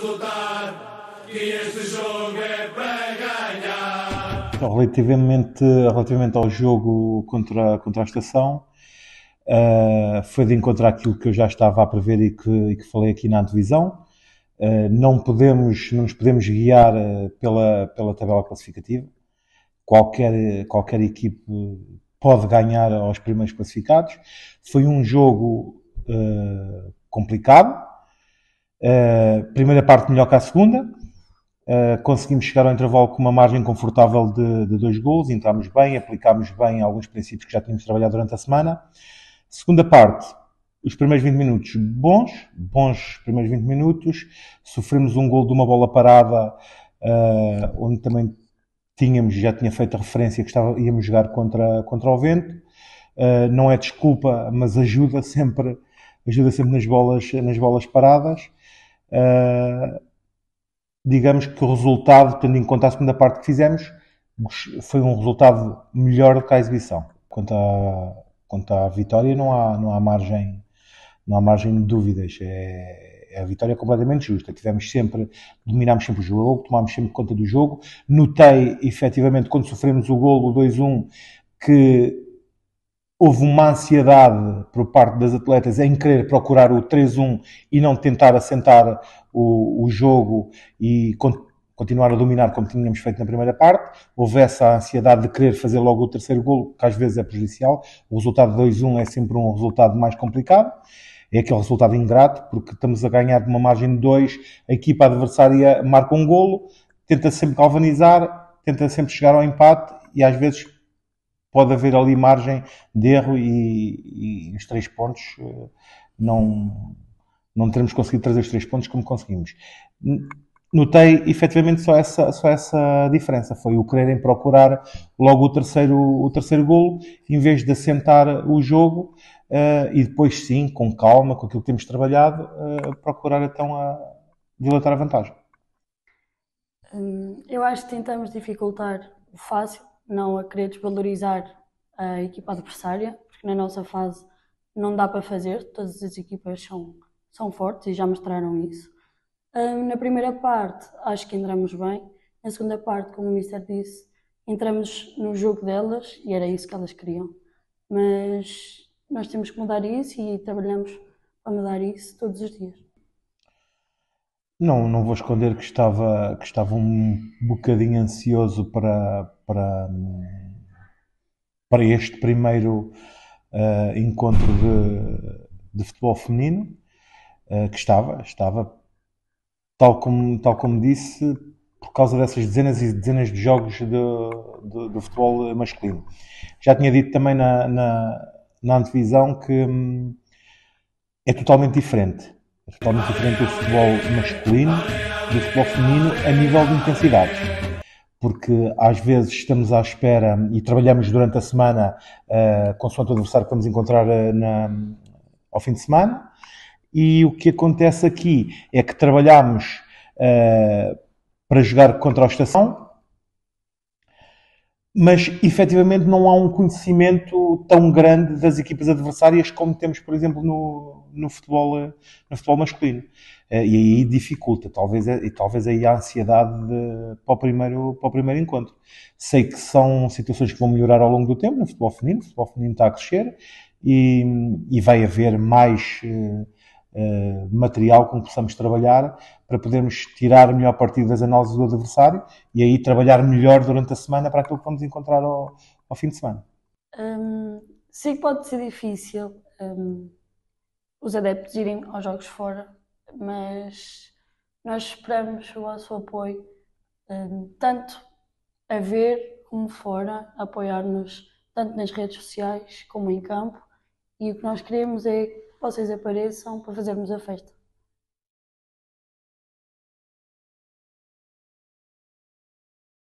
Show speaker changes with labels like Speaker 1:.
Speaker 1: resultar, que este jogo é para ganhar. Então, relativamente, relativamente ao jogo contra, contra a estação, uh, foi de encontrar aquilo que eu já estava a prever e que, e que falei aqui na Antevisão. Uh, não, podemos, não nos podemos guiar eh, pela, pela tabela classificativa. Qualquer, qualquer equipe pode ganhar aos primeiros classificados. Foi um jogo uh, complicado, eh, primeira parte melhor que a segunda. Uh, conseguimos chegar ao intervalo com uma margem confortável de, de dois gols, entramos bem, aplicámos bem alguns princípios que já tínhamos trabalhado durante a semana. Segunda parte, os primeiros 20 minutos bons, bons primeiros 20 minutos. Sofremos um gol de uma bola parada, uh, onde também tínhamos, já tinha feito a referência que estava, íamos jogar contra, contra o vento. Uh, não é desculpa, mas ajuda sempre, ajuda sempre nas bolas, nas bolas paradas uh, digamos que o resultado, tendo em conta a segunda parte que fizemos, foi um resultado melhor do que a exibição. Quanto à, quanto à vitória, não há, não há margem não há margem de dúvidas. É, é a vitória completamente justa. Tivemos sempre, dominámos sempre o jogo, tomámos sempre conta do jogo. Notei, efetivamente, quando sofremos o golo, o 2-1, que houve uma ansiedade por parte das atletas em querer procurar o 3-1 e não tentar assentar o, o jogo e con continuar a dominar como tínhamos feito na primeira parte. Houve essa ansiedade de querer fazer logo o terceiro golo, que às vezes é prejudicial. O resultado 2-1 é sempre um resultado mais complicado. É aquele resultado ingrato, porque estamos a ganhar de uma margem de 2, a equipa adversária marca um golo, tenta sempre galvanizar, tenta sempre chegar ao empate e às vezes pode haver ali margem de erro e, e os três pontos eh, não, não teremos conseguido trazer os três pontos como conseguimos. Notei efetivamente só essa, só essa diferença, foi o quererem procurar logo o terceiro, o terceiro golo, em vez de assentar o jogo uh, e depois sim, com calma, com aquilo que temos trabalhado, uh, procurar então a dilatar a vantagem.
Speaker 2: Hum, eu acho que tentamos dificultar o fácil, não a querer desvalorizar a equipa adversária, porque na nossa fase não dá para fazer, todas as equipas são, são fortes e já mostraram isso. na primeira parte, acho que entramos bem. Na segunda parte, como o Mister disse, entramos no jogo delas e era isso que elas queriam. Mas nós temos que mudar isso e trabalhamos para mudar isso todos os dias.
Speaker 1: Não, não vou esconder que estava, que estava um bocadinho ansioso para, para, para este primeiro uh, encontro de, de, futebol feminino, uh, que estava, estava, tal como, tal como disse, por causa dessas dezenas e dezenas de jogos do futebol masculino. Já tinha dito também na, na, na antevisão que hum, é totalmente diferente. É totalmente diferente o futebol masculino do futebol feminino a nível de intensidade porque às vezes estamos à espera e trabalhamos durante a semana uh, eh, consoante o adversário que vamos encontrar eh, na, ao fim de semana. E o que acontece aqui é que trabalhamos uh, para jogar contra a estação, mas efetivamente não há um conhecimento tão grande das equipas adversárias como temos, por exemplo, no, no, futebol, eh, no futebol masculino. Eh, e aí dificulta, talvez, eh, e talvez aí a ansiedade de, para, o primeiro, para o primeiro encontro. Sei que são situações que vão melhorar ao longo do tempo no futebol feminino, o futebol feminino está a crescer e, e vai haver mais. Uh, eh, material com que possamos trabalhar para podermos tirar melhor partido das análises do adversário e aí trabalhar melhor durante a semana para aquilo que vamos encontrar ao, ao fim de semana.
Speaker 2: Hum, sei que pode ser difícil hum, os adeptos irem aos jogos fora, mas nós esperamos o vosso apoio, hum, tanto a ver como fora, apoiar-nos tanto nas redes sociais como em campo. E o que nós queremos é vocês apareçam para fazermos a festa.